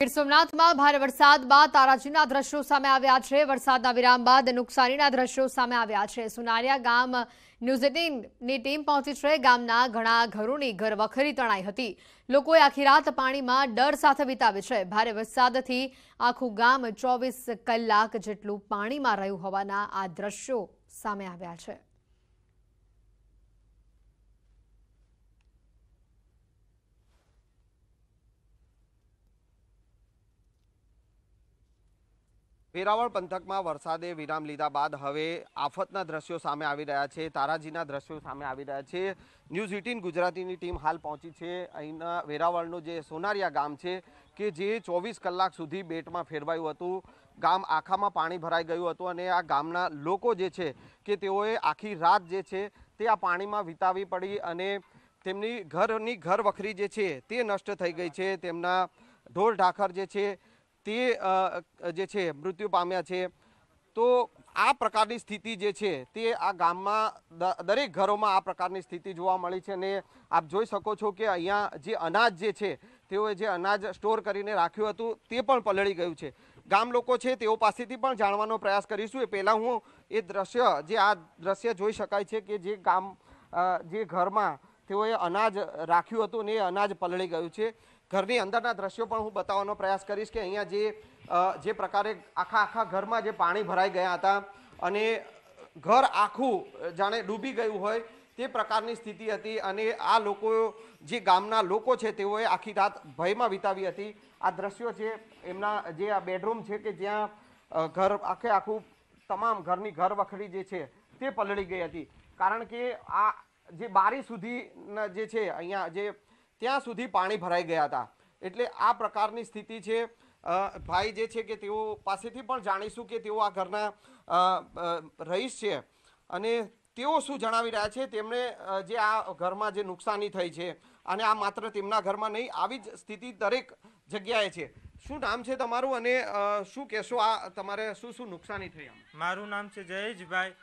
ગીર સોમનાથમાં ભારે વરસાદ બાદ તારાજીના દ્રશ્યો સામે આવ્યા છે વરસાદના વિરામ બાદ નુકસાનીના દ્રશ્યો સામે આવ્યા છે સુનારિયા ગામ ન્યૂઝ એટીનની ટીમ પહોંચી છે ગામના ઘણા ઘરોની ઘરવખરી તણાઈ હતી લોકોએ આખી રાત પાણીમાં ડર સાથે વિતાવી છે ભારે વરસાદથી આખું ગામ ચોવીસ કલાક જેટલું પાણીમાં રહ્યું હોવાના આ દ્રશ્યો સામે આવ્યા છે વેરાવળ પંથકમાં વરસાદે વિરામ લીધા બાદ હવે આફતના દ્રશ્યો સામે આવી રહ્યા છે તારાજીના દ્રશ્યો સામે આવી રહ્યા છે ન્યૂઝ એટીન ગુજરાતીની ટીમ હાલ પહોંચી છે અહીંના વેરાવળનું જે સોનારિયા ગામ છે કે જે ચોવીસ કલાક સુધી બેટમાં ફેરવાયું હતું ગામ આખામાં પાણી ભરાઈ ગયું હતું અને આ ગામના લોકો જે છે કે તેઓએ આખી રાત જે છે તે આ પાણીમાં વિતાવી પડી અને તેમની ઘરની ઘર વખરી જે છે તે નષ્ટ થઈ ગઈ છે તેમના ઢોર ઢાખર જે છે તે જે છે મૃત્યુ પામ્યા છે તો આ પ્રકારની સ્થિતિ જે છે તે આ ગામમાં દરેક ઘરોમાં આ પ્રકારની સ્થિતિ જોવા મળી છે અને આપ જોઈ શકો છો કે અહીંયા જે અનાજ જે છે તેઓએ જે અનાજ સ્ટોર કરીને રાખ્યું હતું તે પણ પલળી ગયું છે ગામ લોકો છે તેઓ પાસેથી પણ જાણવાનો પ્રયાસ કરીશું એ પહેલાં હું એ દ્રશ્ય જે આ દ્રશ્ય જોઈ શકાય છે કે જે ગામ જે ઘરમાં તેઓએ અનાજ રાખ્યું હતું ને એ અનાજ પલળી ગયું છે ઘરની અંદરના દ્રશ્યો પણ હું બતાવવાનો પ્રયાસ કરીશ કે અહીંયા જે જે પ્રકારે આખા આખા ઘરમાં જે પાણી ભરાઈ ગયા હતા અને ઘર આખું જાણે ડૂબી ગયું હોય તે પ્રકારની સ્થિતિ હતી અને આ લોકો જે ગામના લોકો છે તેઓએ આખી રાત ભયમાં વિતાવી હતી આ દ્રશ્યો છે એમના જે આ બેડરૂમ છે કે જ્યાં ઘર આખે આખું તમામ ઘરની ઘર વખરી જે છે તે પલળી ગઈ હતી કારણ કે આ જે બારી સુધીના જે છે અહીંયા જે ત્યાં સુધી પાણી ભરાઈ ગયા હતા એટલે આ પ્રકારની સ્થિતિ છે ભાઈ જે છે કે તેઓ પાસેથી પણ જાણીશું કે તેઓ આ ઘરના રહીશ છે અને તેઓ શું જણાવી રહ્યા છે તેમણે જે આ ઘરમાં જે નુકસાની થઈ છે અને આ માત્ર તેમના ઘરમાં નહીં આવી જ સ્થિતિ દરેક જગ્યાએ છે શું નામ છે તમારું અને શું કહેશો આ તમારે શું શું નુકસાની થઈ મારું નામ છે જયેશભાઈ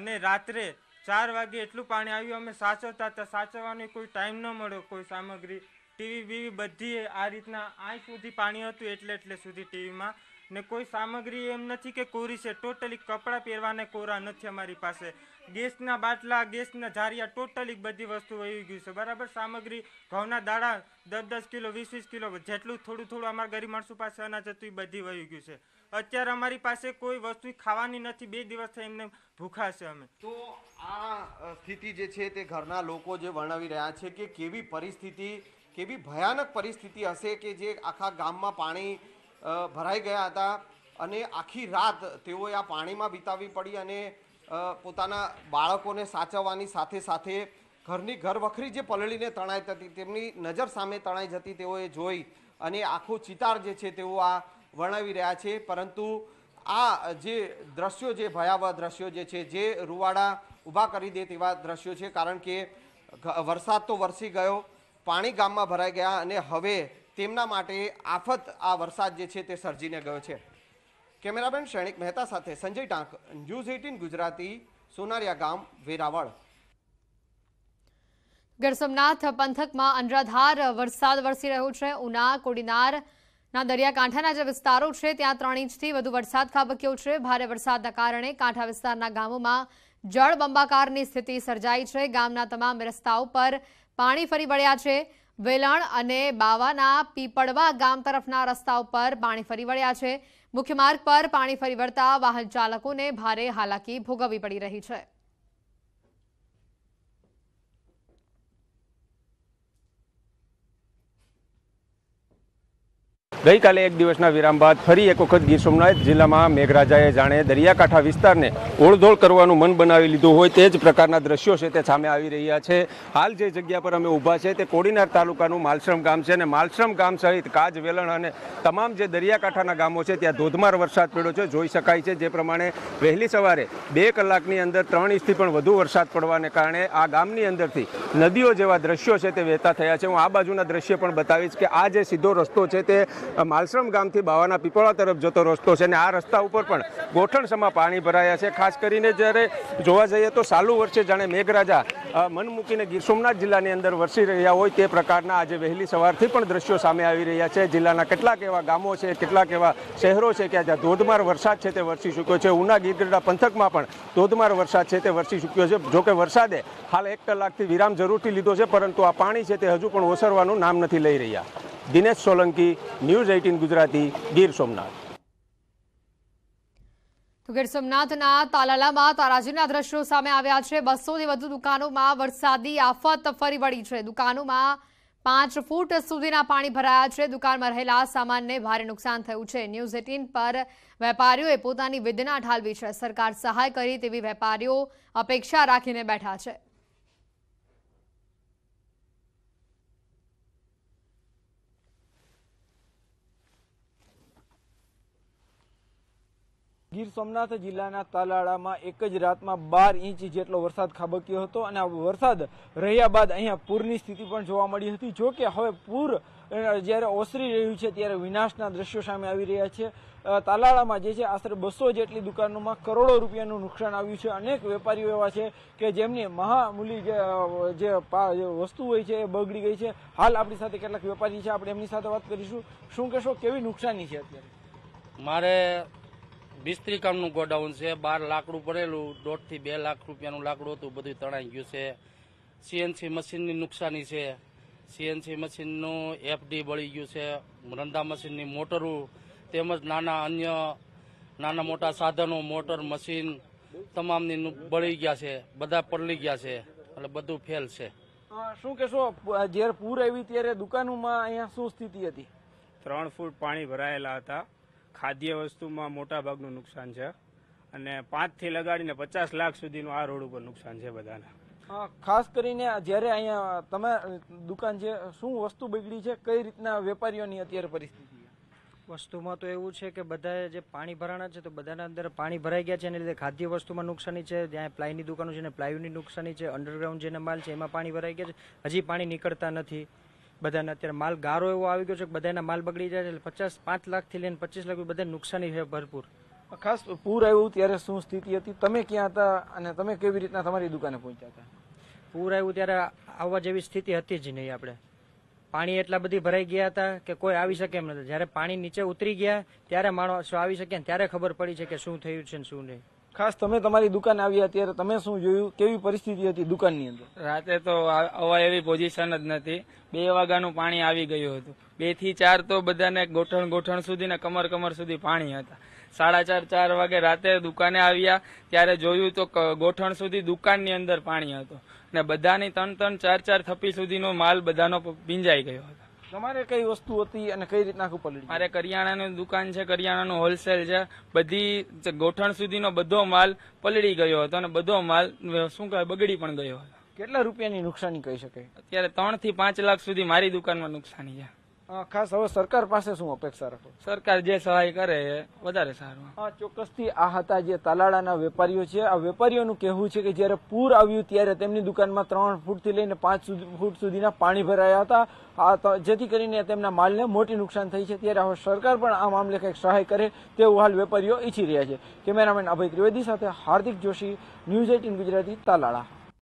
અને રાત્રે ચાર વાગે એટલું પાણી આવ્યું અમે સાચવતા હતા સાચવવાનો કોઈ ટાઈમ ન મળ્યો કોઈ સામગ્રી ટીવી બીવી બધી આ રીતના આ સુધી પાણી હતું એટલે એટલે સુધી ટીવીમાં ને કોઈ સામગ્રી એમ નથી કે કોરી છે ટોટલી કપડાં પહેરવાને કોરા નથી અમારી પાસે ગેસના બાટલા ગેસના ઝારિયા ટોટલી બધી વસ્તુ વહી ગયું છે બરાબર સામગ્રી ઘઉંના દાણા દસ દસ કિલો વીસ વીસ કિલો જેટલું થોડું થોડું અમારા ગરીબ માણસો પાસે અનાજ હતું એ બધી વહી ગયું છે અત્યારે અમારી પાસે કોઈ વસ્તુ ખાવાની નથી બે દિવસ થઈ એમને ભૂખા છે અમે તો આ સ્થિતિ જે છે તે ઘરના લોકો જે વર્ણવી રહ્યા છે કે કેવી પરિસ્થિતિ કેવી ભયાનક પરિસ્થિતિ હશે કે જે આખા ગામમાં પાણી ભરાઈ ગયા હતા અને આખી રાત તેઓએ આ પાણીમાં વિતાવી પડી અને પોતાના બાળકોને સાચવવાની સાથે સાથે ઘરની ઘરવખરી જે પલળીને તણાઈ હતી તેમની નજર સામે તણાઈ જતી તેઓએ જોઈ અને આખો ચિતાર જે છે તેઓ આ વર્ણવી રહ્યા છે પરંતુ આ જે દ્રશ્યો જે ભયાવહ દ્રશ્યો જે છે જે રૂવાડા ઊભા કરી દે તેવા દ્રશ્યો છે કારણ કે વરસાદ તો વરસી ગયો પાણી ગામમાં ભરાઈ ગયા અને હવે તેમના માટે આફત આ વરસાદ જે છે તે સર્જીને ગયો છે કેમેરામેન શ્રેણિક મહેતા સાથે સંજય ટાંક ન્યૂઝ એઇટીન ગુજરાતી સોનારિયા ગામ વેરાવળ ગીર પંથકમાં અનરાધાર વરસાદ વરસી રહ્યો છે ઉના કોડીનાર ના દરિયાકાંઠાના જે વિસ્તારો છે ત્યાં ત્રણ ઇંચથી વધુ વરસાદ ખાબક્યો છે ભારે વરસાદના કારણે કાંઠા વિસ્તારના ગામોમાં જળબંબાકારની સ્થિતિ સર્જાઈ છે ગામના તમામ રસ્તાઓ પર પાણી ફરી વળ્યા છે વેલણ અને બાવાના પીપળવા ગામ તરફના રસ્તા ઉપર પાણી ફરી વળ્યા છે મુખ્ય માર્ગ પર પાણી ફરી વળતા વાહન ચાલકોને ભારે હાલાકી ભોગવવી પડી રહી છે ગઈકાલે એક દિવસના વિરામ બાદ ફરી એક વખત ગીર સોમનાથ જિલ્લામાં મેઘરાજાએ જાણે દરિયાકાંઠા વિસ્તારને ઓળધોળ કરવાનું મન બનાવી લીધું હોય તે જ પ્રકારના દ્રશ્યો છે તે સામે આવી રહ્યા છે હાલ જે જગ્યા પર અમે ઊભા છે તે કોડીનાર તાલુકાનું માલશ્રમ ગામ છે અને માલશ્રમ ગામ સહિત કાજ વેલણ અને તમામ જે દરિયાકાંઠાના ગામો છે ત્યાં ધોધમાર વરસાદ પડ્યો છે જોઈ શકાય છે જે પ્રમાણે વહેલી સવારે બે કલાકની અંદર ત્રણ ઇંચથી પણ વધુ વરસાદ પડવાને કારણે આ ગામની અંદરથી નદીઓ જેવા દ્રશ્યો છે તે વહેતા થયા છે હું આ બાજુના દ્રશ્ય પણ બતાવીશ કે આ જે સીધો રસ્તો છે તે માલશ્રમ ગામથી બાવાના પીપળા તરફ જતો રસ્તો છે અને આ રસ્તા ઉપર પણ ગોઠણસમાં પાણી ભરાયા છે ખાસ કરીને જ્યારે જોવા જઈએ તો ચાલુ વર્ષે જાણે મેઘરાજા મન મૂકીને ગીર સોમનાથ જિલ્લાની અંદર વરસી રહ્યા હોય તે પ્રકારના આજે વહેલી સવારથી પણ દ્રશ્યો સામે આવી રહ્યા છે જિલ્લાના કેટલાક એવા ગામો છે કેટલાક એવા શહેરો છે કે જ્યાં ધોધમાર વરસાદ છે તે વરસી ચૂક્યો છે ઉના ગીરગઢડા પંથકમાં પણ ધોધમાર વરસાદ છે તે વરસી ચૂક્યો છે જોકે વરસાદે હાલ એક કલાકથી વિરામ જરૂરથી લીધો છે પરંતુ આ પાણી છે તે હજુ પણ ઓસરવાનું નામ નથી લઈ રહ્યા દિનેશ સોલંકી ન્યૂઝ એઇટીન ગુજરાતી ગીર સોમનાથ ગીર સોમનાથના તાલાલામાં તારાજીના દ્રશ્યો સામે આવ્યા છે બસોથી વધુ દુકાનોમાં વરસાદી આફત ફરી વળી છે દુકાનોમાં પાંચ ફૂટ સુધીના પાણી ભરાયા છે દુકાનમાં રહેલા સામાનને ભારે નુકસાન થયું છે ન્યૂઝ એટીન પર વેપારીઓએ પોતાની વેદના ઠાલવી છે સરકાર સહાય કરી તેવી વેપારીઓ અપેક્ષા રાખીને બેઠા છે ગીર સોમનાથ જિલ્લાના તાલાળામાં એક જ રાતમાં બાર ઇંચ જેટલો વરસાદ ખાબક્યો હતો અને આ વરસાદ રહ્યા બાદ અહીંયા પૂરની સ્થિતિ પણ જોવા મળી હતી જો કે હવે પૂર જ્યારે ઓસરી રહ્યું છે ત્યારે વિનાશના દ્રશ્યો સામે આવી રહ્યા છે તાલાળામાં જે છે આશરે બસો જેટલી દુકાનોમાં કરોડો રૂપિયાનું નુકસાન આવ્યું છે અનેક વેપારીઓ એવા છે કે જેમની મહામૂલી જે વસ્તુ હોય છે એ બગડી ગઈ છે હાલ આપણી સાથે કેટલાક વેપારી છે આપણે એમની સાથે વાત કરીશું શું કહેશો કેવી નુકસાની છે અત્યારે મારે બિસ્ત્રી કામનું ગોડાઉન છે બાર લાકડું પડેલું દોઢથી બે લાખ રૂપિયાનું લાકડું હતું બધું તણાઈ ગયું છે સીએનસી મશીનની નુકસાની છે સીએનસી મશીનનું એફડી બળી ગયું છે રંધા મશીનની મોટરો તેમજ નાના અન્ય નાના મોટા સાધનો મોટર મશીન તમામની બળી ગયા છે બધા પડલી ગયા છે એટલે બધું ફેલ છે શું કહેશો જ્યારે પૂર આવી ત્યારે દુકાનોમાં અહીંયા શું સ્થિતિ હતી ત્રણ ફૂટ પાણી ભરાયેલા હતા ખાદ્ય વસ્તુમાં મોટાભાગનું નુકસાન છે અને પાંચથી લગાડીને પચાસ લાખ સુધીનું આ રોડ ઉપર નુકસાન છે બધાને ખાસ કરીને જ્યારે અહીંયા તમે દુકાન છે શું વસ્તુ બગડી છે કઈ રીતના વેપારીઓની અત્યારે પરિસ્થિતિ વસ્તુમાં તો એવું છે કે બધા જે પાણી ભરાણા છે તો બધાના અંદર પાણી ભરાઈ ગયા છે એને લીધે ખાદ્ય વસ્તુમાં નુકસાની છે જ્યાં પ્લાયની દુકાનો છે ને પ્લાયુની નુકસાની છે અંડરગ્રાઉન્ડ જેને માલ છે એમાં પાણી ભરાઈ ગયા છે હજી પાણી નીકળતા નથી બધાને અત્યારે માલ ગારો એવો આવી ગયો છે કે બધાના માલ બગડી જાય છે એટલે પચાસ પાંચ લાખથી લઈને પચીસ લાખ બધા નુકસાની છે ભરપૂર ખાસ પૂર આવ્યું ત્યારે શું સ્થિતિ હતી તમે ક્યાં હતા અને તમે કેવી રીતના તમારી દુકાને પહોંચ્યા હતા પૂર આવ્યું ત્યારે આવવા જેવી સ્થિતિ હતી જ નહીં આપણે પાણી એટલા બધી ભરાઈ ગયા હતા કે કોઈ આવી શકે એમ નથી જ્યારે પાણી નીચે ઉતરી ગયા ત્યારે માણસો આવી શક્યા ત્યારે ખબર પડી છે કે શું થયું છે ને શું નહીં ખાસ તમે તમારી દુકાન આવ્યા ત્યારે તમે શું જોયું કેવી પરિસ્થિતિ હતી દુકાનની અંદર રાતે તો અવા એવી પોઝિશન જ નથી બે વાગ્યાનું પાણી આવી ગયું હતું બે થી ચાર તો બધાને ગોઠણ ગોઠણ સુધી ને કમર કમર સુધી પાણી હતા સાડા ચાર ચાર વાગે રાતે દુકાને આવ્યા ત્યારે જોયું તો ગોઠણ સુધી દુકાનની અંદર પાણી હતું ને બધાની ત્રણ ત્રણ ચાર ચાર થપ્પી સુધીનો માલ બધાનો પીંજાઈ ગયો હતો તમારે કઈ વસ્તુ હતી અને કઈ રીતના ખબર મારે કરિયાણાની દુકાન છે કરિયાણાનું હોલસેલ છે બધી ગોઠણ સુધીનો બધો માલ પલડી ગયો હતો અને બધો માલ શું કહેવાય બગડી પણ ગયો હતો કેટલા રૂપિયાની નુકસાની કહી શકાય અત્યારે ત્રણ થી પાંચ લાખ સુધી મારી દુકાનમાં નુકસાની છે ખાસ હવે સરકાર પાસે શું અપેક્ષા રાખો સરકાર જે સહાય કરે એ વધારે સારું હા ચોક્કસથી આ હતા જે તાલાળાના વેપારીઓ છે આ વેપારીઓનું કહેવું છે કે જ્યારે પૂર આવ્યું ત્યારે તેમની દુકાનમાં ત્રણ ફૂટથી લઈને પાંચ ફૂટ સુધીના પાણી ભરાયા હતા જેથી કરીને તેમના માલને મોટી નુકસાન થઈ છે ત્યારે હવે સરકાર પણ આ મામલે કંઈક સહાય કરે તેવું હાલ વેપારીઓ ઈચ્છી રહ્યા છે કેમેરામેન અભય ત્રિવેદી સાથે હાર્દિક જોશી ન્યૂઝ એટીન ગુજરાતી તાલાળા